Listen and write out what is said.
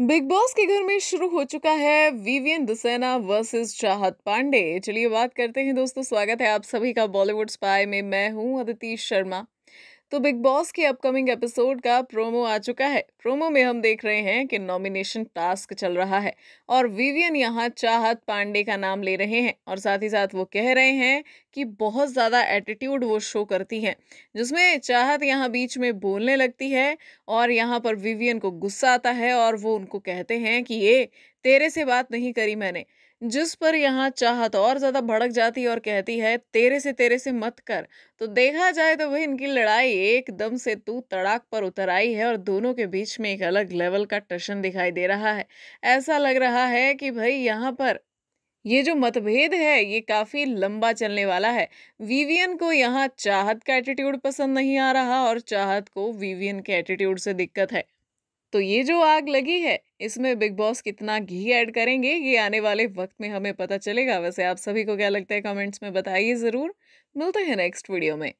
big Boss के घर में शुरू हो चुका है विवियन दुसैना वर्सेस चाहत पांडे चलिए बात करते हैं दोस्तों स्वागत है आप सभी का बॉलीवुड स्पाई में मैं हूं अदिति शर्मा तो बिग बॉस के अपकमिंग एपिसोड का प्रोमो आ चुका है प्रोमो में हम देख रहे हैं कि नॉमिनेशन टास्क चल रहा है और विवियन यहाँ चाहत पांडे का नाम ले रहे हैं और साथ ही साथ वो कह रहे हैं कि बहुत ज़्यादा एटीट्यूड वो शो करती हैं जिसमें चाहत यहाँ बीच में बोलने लगती है और यहाँ पर विवियन को गुस्सा आता है और वो उनको कहते हैं कि ये तेरे से बात नहीं करी मैंने जिस पर यहाँ चाहत और ज़्यादा भड़क जाती और कहती है तेरे से तेरे से मत कर तो देखा जाए तो वह इनकी लड़ाई एकदम से तू तड़ाक पर उतर आई है और दोनों के बीच में एक अलग लेवल का टशन दिखाई दे रहा है ऐसा लग रहा है कि भाई यहाँ पर ये जो मतभेद है ये काफ़ी लंबा चलने वाला है विवियन को यहाँ चाहत का एटीट्यूड पसंद नहीं आ रहा और चाहत को विवियन के एटीट्यूड से दिक्कत है तो ये जो आग लगी है इसमें बिग बॉस कितना घी ऐड करेंगे ये आने वाले वक्त में हमें पता चलेगा वैसे आप सभी को क्या लगता है कमेंट्स में बताइए ज़रूर मिलते हैं नेक्स्ट वीडियो में